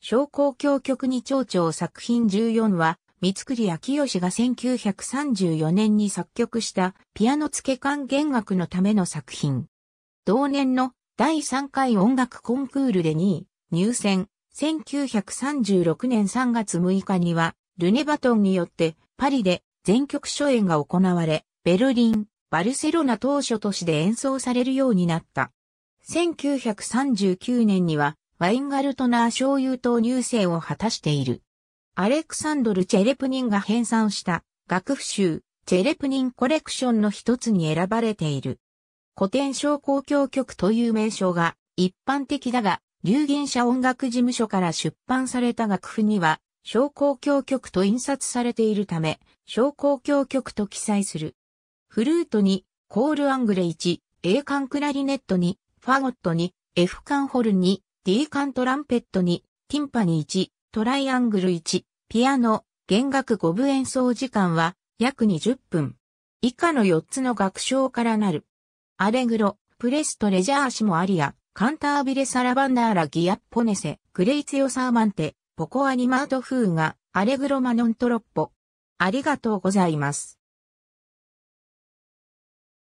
商工協局に蝶々作品14は、三栗明義が1934年に作曲したピアノ付け管弦楽のための作品。同年の第3回音楽コンクールで2位、入選。1936年3月6日には、ルネバトンによってパリで全曲初演が行われ、ベルリン、バルセロナ当初都市で演奏されるようになった。1939年にはワインガルトナー醤油等入生を果たしている。アレクサンドル・チェレプニンが編纂した楽譜集、チェレプニンコレクションの一つに選ばれている。古典小公共曲という名称が一般的だが、流言者音楽事務所から出版された楽譜には、小工協曲と印刷されているため、小工協曲と記載する。フルートに、コールアングレ1、A 管クラリネットに、ファゴットに、F 管ホルンに、D ントランペット2、ティンパニ1、トライアングル1、ピアノ、弦楽5部演奏時間は約20分。以下の4つの楽章からなる。アレグロ、プレストレジャーシモアリア、カンタービレサラバンダーラギアッポネセ、グレイツヨサーマンテ、ポコアニマート風がアレグロマノントロッポ。ありがとうございます。